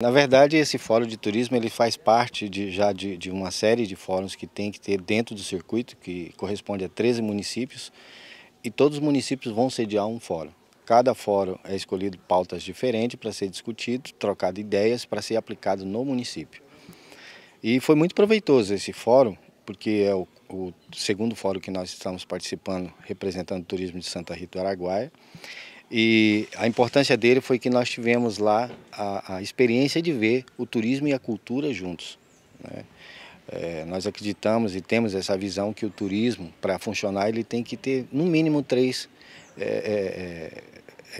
Na verdade, esse fórum de turismo ele faz parte de, já de, de, uma série de fóruns que tem que ter dentro do circuito, que corresponde a 13 municípios, e todos os municípios vão sediar um fórum. Cada fórum é escolhido pautas diferentes para ser discutido, trocado ideias para ser aplicado no município. E foi muito proveitoso esse fórum, porque é o, o segundo fórum que nós estamos participando, representando o turismo de Santa Rita do Araguaia. E a importância dele foi que nós tivemos lá a, a experiência de ver o turismo e a cultura juntos. Né? É, nós acreditamos e temos essa visão que o turismo, para funcionar, ele tem que ter no mínimo três é é,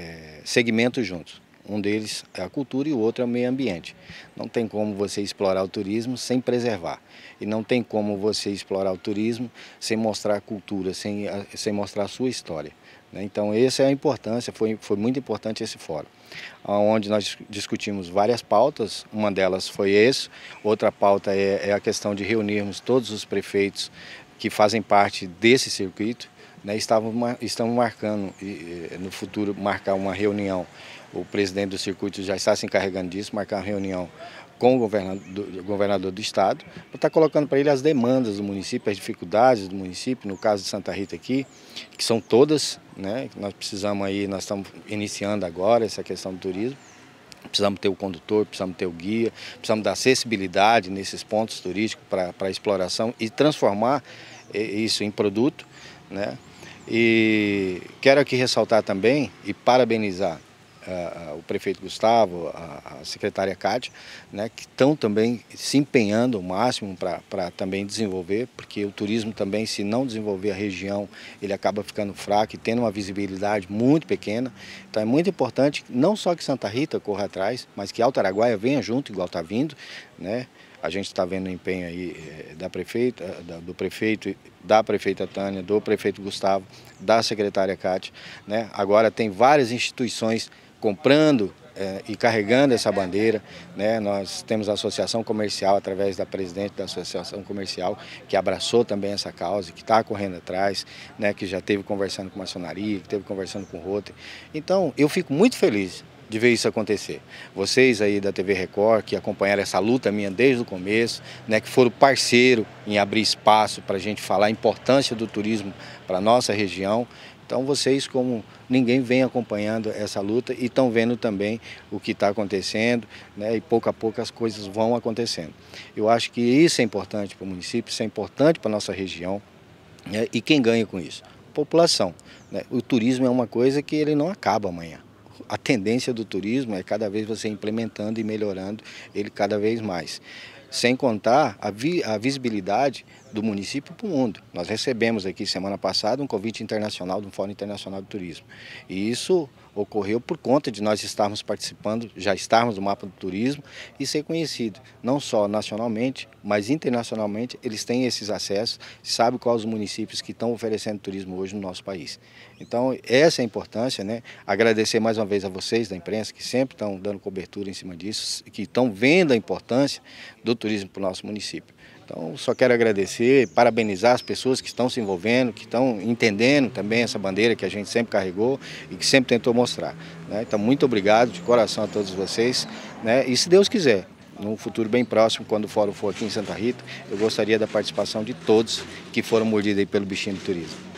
é, é, segmentos juntos. Um deles é a cultura e o outro é o meio ambiente. Não tem como você explorar o turismo sem preservar. E não tem como você explorar o turismo sem mostrar a cultura, sem, sem mostrar a sua história. Né? Então, essa é a importância, foi, foi muito importante esse fórum, onde nós discutimos várias pautas, uma delas foi essa, outra pauta é, é a questão de reunirmos todos os prefeitos que fazem parte desse circuito, né, estávamos, estamos marcando, no futuro, marcar uma reunião. O presidente do circuito já está se encarregando disso, marcar uma reunião com o governador, do estado, para estar tá colocando para ele as demandas do município, as dificuldades do município, no caso de Santa Rita aqui, que são todas, né? Nós precisamos aí, nós estamos iniciando agora essa questão do turismo, precisamos ter o condutor, precisamos ter o guia, precisamos da acessibilidade nesses pontos turísticos para, para a exploração e transformar isso em produto, né? E quero aqui ressaltar também e parabenizar uh, o prefeito Gustavo, a, a secretária Kátia, né, que estão também se empenhando o máximo para também desenvolver, porque o turismo também, se não desenvolver a região, ele acaba ficando fraco e tendo uma visibilidade muito pequena. Então é muito importante não só que Santa Rita corra atrás, mas que Alto Araguaia venha junto, igual está vindo, né? A gente está vendo o empenho aí eh, da prefeita, eh, do prefeito, da prefeita Tânia, do prefeito Gustavo, da secretária Cátia. Né? Agora tem várias instituições comprando eh, e carregando essa bandeira. Né? Nós temos a Associação Comercial, através da presidente da Associação Comercial, que abraçou também essa causa, que está correndo atrás, né? que já teve conversando com maçonaria, que teve conversando com o Rotter. Então, eu fico muito feliz de ver isso acontecer. Vocês aí da TV Record, que acompanharam essa luta minha desde o começo, né, que foram parceiro em abrir espaço para a gente falar a importância do turismo para a nossa região. Então vocês, como ninguém, vem acompanhando essa luta e estão vendo também o que está acontecendo, né, e pouco a pouco as coisas vão acontecendo. Eu acho que isso é importante para o município, isso é importante para a nossa região, né, e quem ganha com isso? população. Né? O turismo é uma coisa que ele não acaba amanhã a tendência do turismo é cada vez você implementando e melhorando ele cada vez mais. Sem contar a, vi, a visibilidade do município para o mundo. Nós recebemos aqui semana passada um convite internacional de um Fórum Internacional de Turismo. E isso ocorreu por conta de nós estarmos participando, já estarmos no mapa do turismo e ser conhecido, não só nacionalmente, mas internacionalmente, eles têm esses acessos, sabem quais os municípios que estão oferecendo turismo hoje no nosso país. Então, essa é a importância, né? Agradecer mais uma vez a vocês da imprensa que sempre estão dando cobertura em cima disso, que estão vendo a importância do turismo para o nosso município. Então, só quero agradecer, parabenizar as pessoas que estão se envolvendo, que estão entendendo também essa bandeira que a gente sempre carregou e que sempre tentou mostrar. Né? Então, muito obrigado de coração a todos vocês. Né? E se Deus quiser, num futuro bem próximo, quando o fórum for aqui em Santa Rita, eu gostaria da participação de todos que foram mordidos pelo bichinho do turismo.